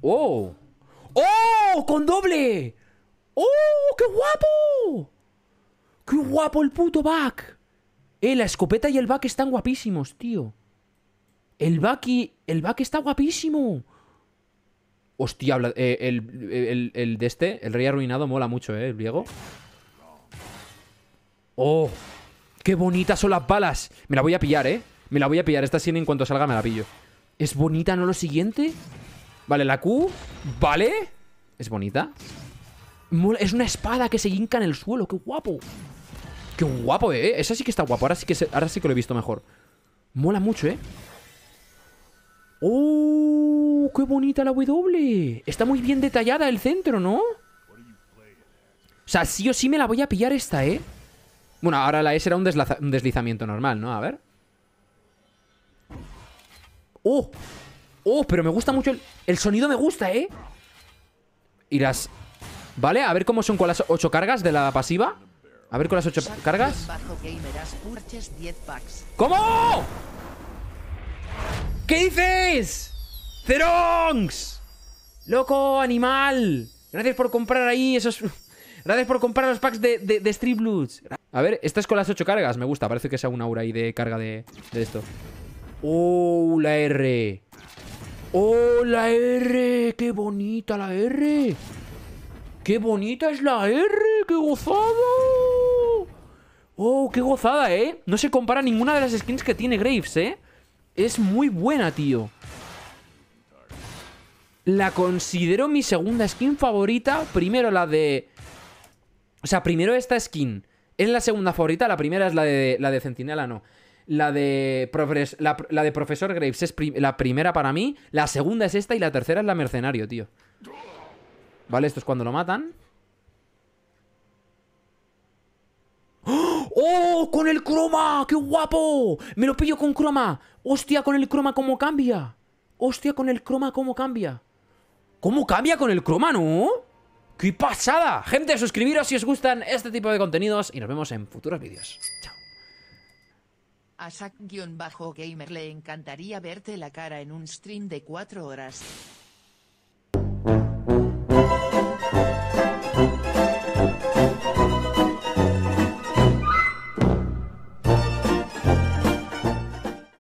¡Oh! ¡Oh! ¡Con doble! ¡Oh! ¡Qué guapo! ¡Qué guapo el puto back! Eh, la escopeta y el back están guapísimos, tío. El back y... El back está guapísimo. Hostia, eh, el, el, de este, el rey arruinado, mola mucho, ¿eh? El viejo. ¡Oh! ¡Qué bonitas son las balas! Me la voy a pillar, ¿eh? Me la voy a pillar. Esta sin en cuanto salga me la pillo. ¿Es bonita, no lo siguiente? Vale, la Q, vale Es bonita Es una espada que se hinca en el suelo, qué guapo Qué guapo, eh Esa sí que está guapo, ahora sí que, ahora sí que lo he visto mejor Mola mucho, eh ¡Oh! ¡Qué bonita la W! Está muy bien detallada el centro, ¿no? O sea, sí o sí me la voy a pillar esta, ¿eh? Bueno, ahora la e S era un, un deslizamiento normal, ¿no? A ver. ¡Oh! Oh, pero me gusta mucho el, el sonido me gusta, ¿eh? Y las... Vale, a ver cómo son con las 8 cargas de la pasiva A ver con las ocho cargas ¿Cómo? ¿Qué dices? Zerongs. ¡Loco, animal! Gracias por comprar ahí esos... Gracias por comprar los packs de, de, Street Blues A ver, estas con las 8 cargas Me gusta, parece que sea una aura ahí de carga de, de esto ¡Oh, la R! ¡Oh, la R! ¡Qué bonita la R! ¡Qué bonita es la R! ¡Qué gozada! ¡Oh, qué gozada, eh! No se compara ninguna de las skins que tiene Graves, eh. Es muy buena, tío. La considero mi segunda skin favorita. Primero la de... O sea, primero esta skin. Es la segunda favorita, la primera es la de, la de Centinela, no la de, la, de Profesor Graves es la primera para mí, la segunda es esta y la tercera es la mercenario, tío. Vale, esto es cuando lo matan. ¡Oh! ¡Oh! ¡Con el croma! ¡Qué guapo! Me lo pillo con croma. ¡Hostia, con el croma cómo cambia! ¡Hostia, con el croma cómo cambia! ¿Cómo cambia con el croma, no? ¡Qué pasada! Gente, suscribiros si os gustan este tipo de contenidos y nos vemos en futuros vídeos. Chao. A sack gamer le encantaría verte la cara en un stream de 4 horas.